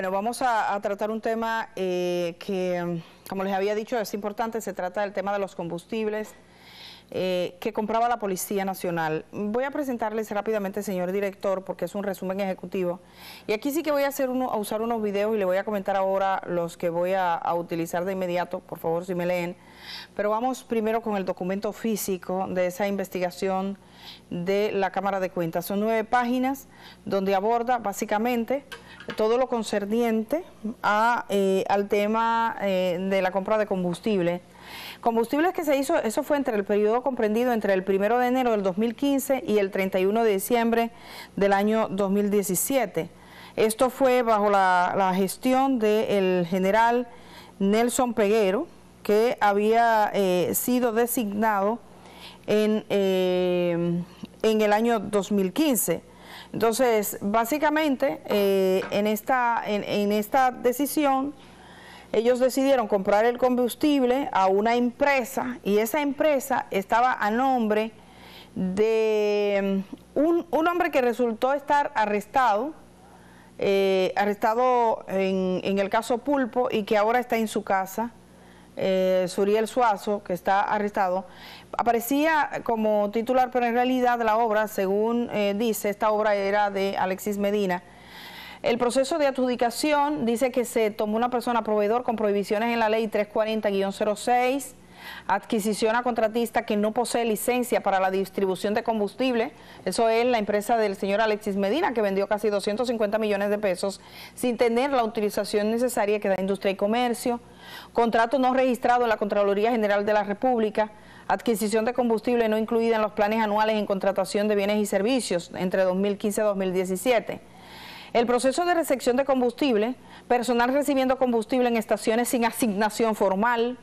Bueno, vamos a, tratar un tema eh, que, mm, como les había dicho, es importante, se trata del tema de los combustibles, eh, que compraba la Policía Nacional. Voy a presentarles rápidamente, señor director, porque es un resumen ejecutivo. Y aquí sí que voy a, hacer uno, a usar unos videos y le voy a comentar ahora los que voy a, utilizar de inmediato, por favor, si me leen. Pero vamos primero con el documento físico de esa investigación de la Cámara de Cuentas. Son nueve páginas donde aborda básicamente todo lo concerniente eh, al tema eh, de la compra de combustible Combustibles que se hizo, eso fue entre el periodo comprendido entre el 1 de enero del 2015 y el 31 de diciembre del año 2017. Esto fue bajo la, gestión del general Nelson Peguero, que había eh, sido designado en, eh, en el año 2015. Entonces, básicamente, eh, en, esta, en esta decisión ellos decidieron comprar el combustible a una empresa y esa empresa estaba a nombre de mm, un, hombre que resultó estar arrestado, eh, arrestado en, en, el caso Pulpo y que ahora está en su casa, eh, Suriel Suazo, que está arrestado. Aparecía como titular, pero en realidad la obra, según eh, dice, esta obra era de Alexis Medina. El proceso de adjudicación dice que se tomó una persona proveedor con prohibiciones en la ley 340-06 adquisición a contratista que no posee licencia para la distribución de combustible. Eso es la empresa del señor Alexis Medina, que vendió casi 250 millones de pesos sin tener la utilización necesaria que da Industria y Comercio. Contrato no registrado en la Contraloría General de la República. Adquisición de combustible no incluida en los planes anuales en contratación de bienes y servicios entre 2015 y 2017 el proceso de recepción de combustible, personal recibiendo combustible en estaciones sin asignación formal,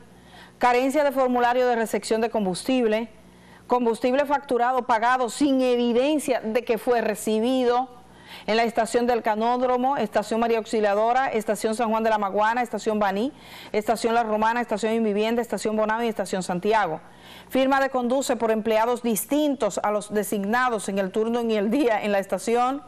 carencia de formulario de recepción de combustible, combustible facturado pagado sin evidencia de que fue recibido en la estación del Canódromo, estación María Auxiliadora, estación San Juan de la Maguana, estación Baní, estación La Romana, estación Invivienda, estación bonami y estación Santiago. Firma de conduce por empleados distintos a los designados en el turno y el día en la estación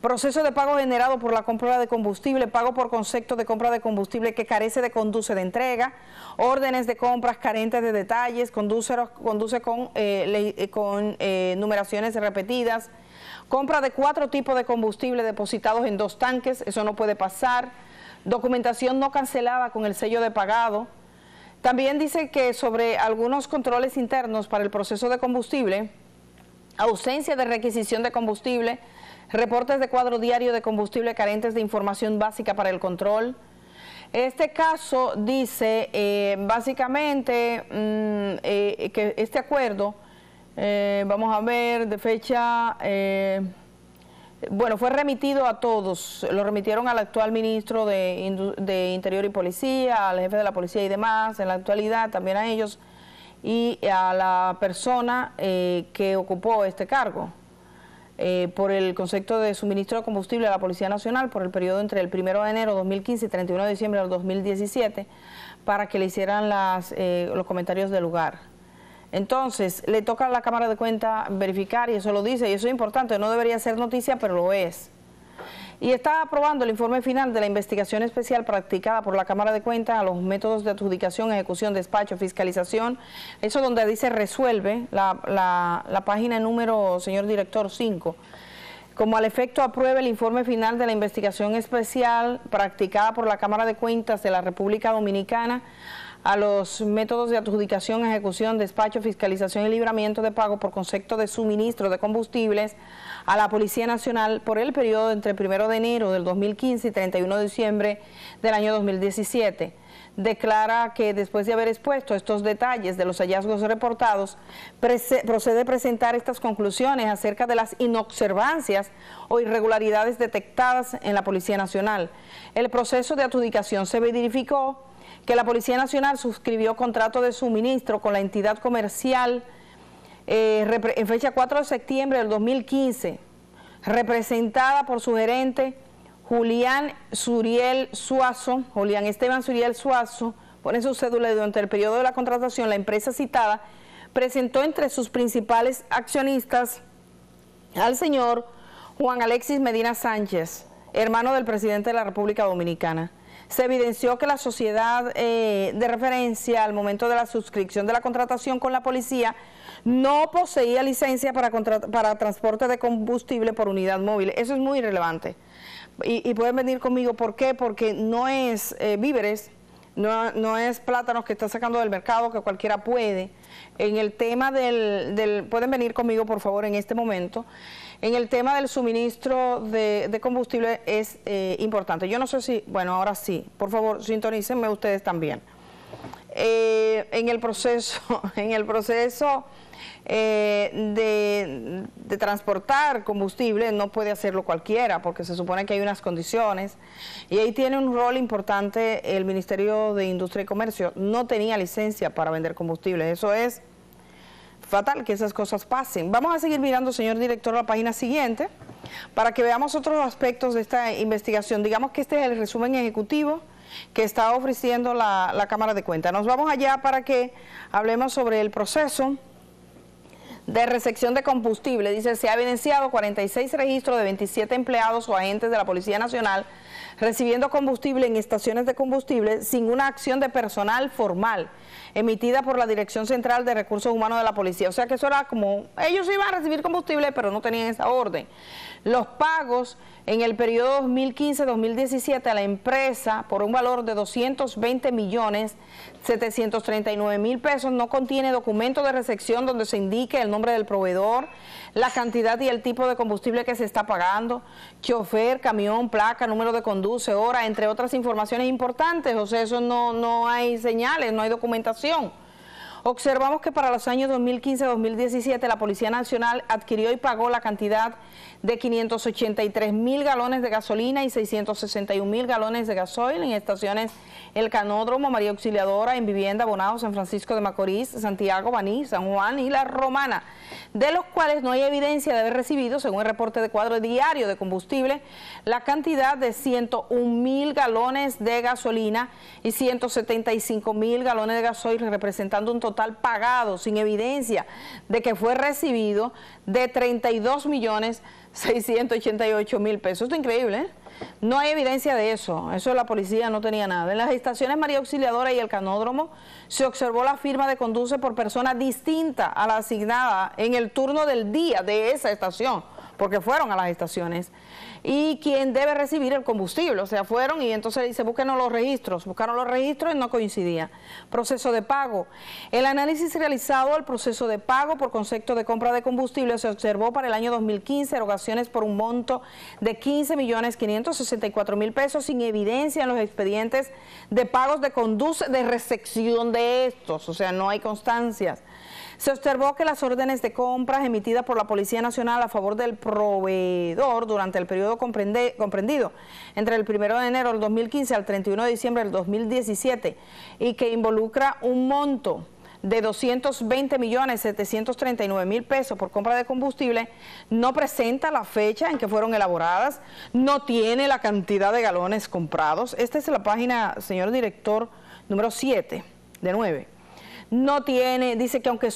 Proceso de pago generado por la compra de combustible, pago por concepto de compra de combustible que carece de conduce de entrega, órdenes de compras carentes de detalles, conduce, con, eh, eh, eh, numeraciones repetidas, compra de cuatro tipos de combustible depositados en dos tanques, eso no puede pasar, documentación no cancelada con el sello de pagado. También dice que sobre algunos controles internos para el proceso de combustible, ausencia de requisición de combustible, reportes de cuadro diario de combustible carentes de información básica para el control. Este caso dice eh, básicamente mm, eh, que este acuerdo, eh, vamos a ver, de fecha, bueno, fue remitido a todos, lo remitieron al actual ministro de, Interior y Policía, al jefe de la policía y demás, en la actualidad también a ellos y a la persona que ocupó este cargo. Eh, por el concepto de suministro de combustible a la Policía Nacional por el periodo entre el 1 de enero de 2015 y 31 de diciembre del 2017 para que le hicieran las, eh, los comentarios del lugar. Entonces, le toca a la Cámara de Cuentas verificar, y eso lo dice, y eso es importante, no debería ser noticia, pero lo es y está aprobando el informe final de la investigación especial practicada por la Cámara de Cuentas a los métodos de adjudicación, ejecución, despacho, fiscalización. Eso donde dice resuelve, la, la, la página número, señor director, 5. Como al efecto apruebe el informe final de la investigación especial practicada por la Cámara de Cuentas de la República Dominicana a los métodos de adjudicación, ejecución, despacho, fiscalización y libramiento de pago por concepto de suministro de combustibles a la Policía Nacional por el periodo entre 1 de enero del 2015 y 31 de diciembre del año 2017 declara que después de haber expuesto estos detalles de los hallazgos reportados, procede a presentar estas conclusiones acerca de las inobservancias o irregularidades detectadas en la Policía Nacional. El proceso de adjudicación se verificó que la Policía Nacional suscribió contrato de suministro con la entidad comercial eh, en fecha 4 de septiembre del 2015, representada por su gerente Julián Suriel Suazo, Julián Esteban Suriel Suazo, pone su cédula durante el periodo de la contratación la empresa citada presentó entre sus principales accionistas al señor Juan Alexis Medina Sánchez, hermano del presidente de la República Dominicana. Se evidenció que la sociedad eh, de referencia al momento de la suscripción de la contratación con la policía no poseía licencia para, para transporte de combustible por unidad móvil. Eso es muy relevante. Y, pueden venir conmigo, ¿por qué? Porque no es eh, víveres, no, es plátanos que está sacando del mercado, que cualquiera puede. En el tema del, del, pueden venir conmigo por favor en este momento, en el tema del suministro de, combustible es eh, importante. Yo no sé si, bueno, ahora sí, por favor, sintonícenme ustedes también. Eh, en el proceso, en el proceso eh, de, de, transportar combustible no puede hacerlo cualquiera porque se supone que hay unas condiciones y ahí tiene un rol importante el Ministerio de Industria y Comercio. No tenía licencia para vender combustible, eso es fatal que esas cosas pasen. Vamos a seguir mirando, señor director, la página siguiente para que veamos otros aspectos de esta investigación. Digamos que este es el resumen ejecutivo que está ofreciendo la, Cámara de Cuentas. Nos vamos allá para que hablemos sobre el proceso de resección de combustible. Dice, se ha evidenciado 46 registros de 27 empleados o agentes de la Policía Nacional recibiendo combustible en estaciones de combustible sin una acción de personal formal emitida por la Dirección Central de Recursos Humanos de la Policía. O sea que eso era como, ellos iban a recibir combustible, pero no tenían esa orden. Los pagos en el periodo 2015-2017 a la empresa por un valor de 220 millones 739 mil pesos no contiene documento de recepción donde se indique el nombre nombre del proveedor, la cantidad y el tipo de combustible que se está pagando, chofer, camión, placa, número de conduce, hora, entre otras informaciones importantes. O sea, eso no, no hay señales, no hay documentación. Observamos que para los años 2015-2017 la Policía Nacional adquirió y pagó la cantidad de 583 mil galones de gasolina y 661 mil galones de gasoil en estaciones El Canódromo, María Auxiliadora, en Vivienda, Bonao, San Francisco de Macorís, Santiago, Baní, San Juan y La Romana, de los cuales no hay evidencia de haber recibido, según el reporte de cuadro diario de combustible, la cantidad de 101 mil galones de gasolina y 175 mil galones de gasoil, representando un total total pagado sin evidencia de que fue recibido de 32 millones 688 mil pesos. Esto es increíble, ¿eh? No hay evidencia de eso. Eso la policía no tenía nada. En las estaciones María Auxiliadora y el Canódromo se observó la firma de conduce por persona distinta a la asignada en el turno del día de esa estación, porque fueron a las estaciones y quien debe recibir el combustible. O sea, fueron y entonces dice, busquen los registros. Buscaron los registros y no coincidía. Proceso de pago. El análisis realizado al proceso de pago por concepto de compra de combustible se observó para el año 2015 erogaciones por un monto de 15 millones 564 mil pesos sin evidencia en los expedientes de pagos de conduce de recepción de estos. O sea, no hay constancias. Se observó que las órdenes de compras emitidas por la Policía Nacional a favor del proveedor durante el periodo comprendido entre el 1 de enero del 2015 al 31 de diciembre del 2017 y que involucra un monto de 220 millones 739 mil pesos por compra de combustible, no presenta la fecha en que fueron elaboradas, no tiene la cantidad de galones comprados. Esta es la página, señor director, número 7 de 9 no tiene, dice que aunque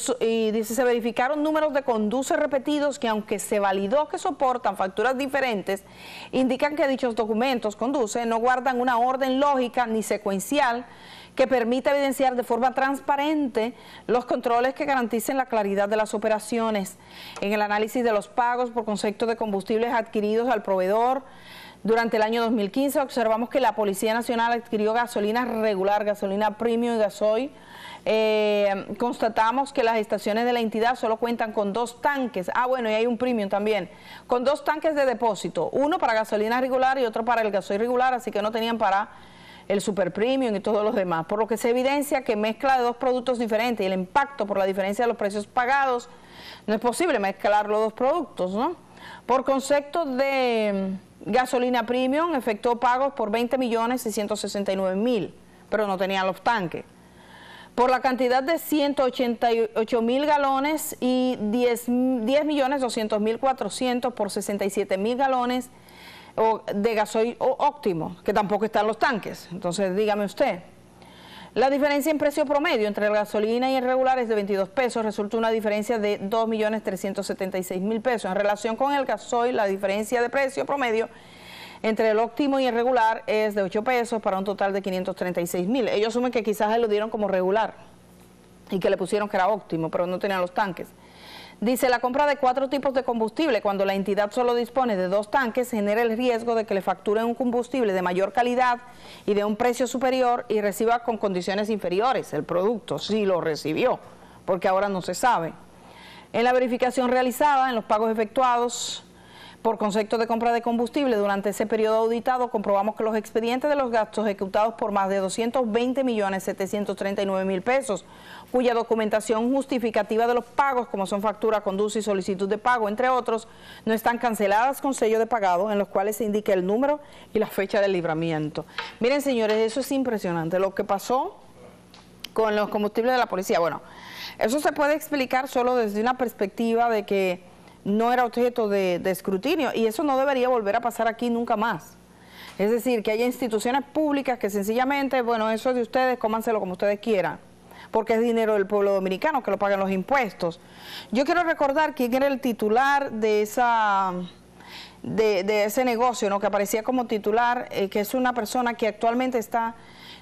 dice se verificaron números de conduce repetidos que aunque se validó que soportan facturas diferentes, indican que dichos documentos conduce no guardan una orden lógica ni secuencial que permita evidenciar de forma transparente los controles que garanticen la claridad de las operaciones. En el análisis de los pagos por concepto de combustibles adquiridos al proveedor, durante el año 2015 observamos que la Policía Nacional adquirió gasolina regular, gasolina premium y gasoil. Eh, constatamos que las estaciones de la entidad solo cuentan con dos tanques. Ah, bueno, y hay un premium también. Con dos tanques de depósito, uno para gasolina regular y otro para el gasoil regular, así que no tenían para el super premium y todos los demás. Por lo que se evidencia que mezcla de dos productos diferentes y el impacto por la diferencia de los precios pagados, no es posible mezclar los dos productos, ¿no? Por concepto de mm, gasolina premium, efectuó pagos por 20 millones 669 mil, pero no tenía los tanques. Por la cantidad de 188 mil galones y 10 millones 200 mil 400 por 67 mil galones de gasoil óptimo, que tampoco están los tanques. Entonces, dígame usted. La diferencia en precio promedio entre la gasolina y el regular es de 22 pesos, resulta una diferencia de 2.376.000 pesos. En relación con el gasoil, la diferencia de precio promedio entre el óptimo y el regular es de 8 pesos para un total de 536.000. Ellos asumen que quizás lo dieron como regular y que le pusieron que era óptimo, pero no tenían los tanques. Dice, la compra de cuatro tipos de combustible cuando la entidad solo dispone de dos tanques genera el riesgo de que le facturen un combustible de mayor calidad y de un precio superior y reciba con condiciones inferiores el producto, si lo recibió, porque ahora no se sabe. En la verificación realizada, en los pagos efectuados, por concepto de compra de combustible, durante ese periodo auditado comprobamos que los expedientes de los gastos ejecutados por más de 220 millones 739 mil pesos, cuya documentación justificativa de los pagos, como son factura, conduce y solicitud de pago, entre otros, no están canceladas con sello de pagado, en los cuales se indica el número y la fecha del libramiento. Miren, señores, eso es impresionante. Lo que pasó con los combustibles de la policía, bueno, eso se puede explicar solo desde una perspectiva de que no era objeto de, escrutinio y eso no debería volver a pasar aquí nunca más. Es decir, que haya instituciones públicas que sencillamente, bueno, eso es de ustedes, cómanselo como ustedes quieran, porque es dinero del pueblo dominicano, que lo pagan los impuestos. Yo quiero recordar quién era el titular de esa... De, ese negocio, ¿no? que aparecía como titular, eh, que es una persona que actualmente está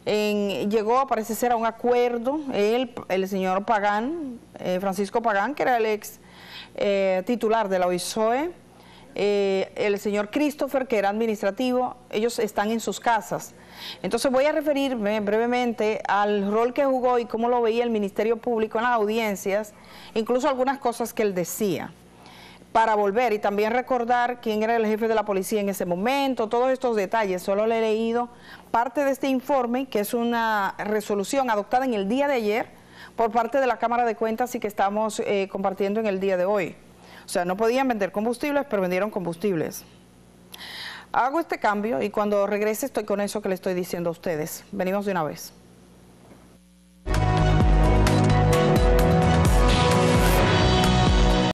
en, llegó, parece ser, a un acuerdo, el señor Pagán, eh, Francisco Pagán, que era el ex eh, titular de la OISOE, eh, el señor Christopher, que era administrativo, ellos están en sus casas. Entonces voy a referirme brevemente al rol que jugó y cómo lo veía el Ministerio Público en las audiencias, incluso algunas cosas que él decía, para volver y también recordar quién era el jefe de la policía en ese momento, todos estos detalles, solo le he leído parte de este informe, que es una resolución adoptada en el día de ayer, por parte de la Cámara de Cuentas y que estamos eh, compartiendo en el día de hoy. O sea, no podían vender combustibles, pero vendieron combustibles. Hago este cambio y cuando regrese estoy con eso que le estoy diciendo a ustedes. Venimos de una vez.